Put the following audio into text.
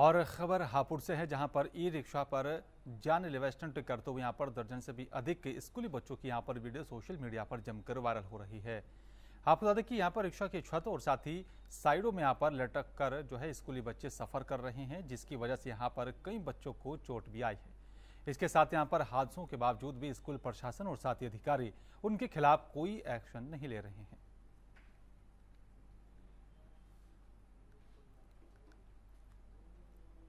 और खबर हापुड़ से है जहां पर ई रिक्शा पर जानलेवा स्टंट करते हुए यहां पर दर्जन से भी अधिक के स्कूली बच्चों की यहां पर वीडियो सोशल मीडिया पर जमकर वायरल हो रही है आपको बता दें कि यहाँ पर रिक्शा की छत और साथ ही साइडों में यहाँ पर लटक कर जो है स्कूली बच्चे सफ़र कर रहे हैं जिसकी वजह से यहाँ पर कई बच्चों को चोट भी आई है इसके साथ यहाँ पर हादसों के बावजूद भी स्कूल प्रशासन और साथी अधिकारी उनके खिलाफ कोई एक्शन नहीं ले रहे हैं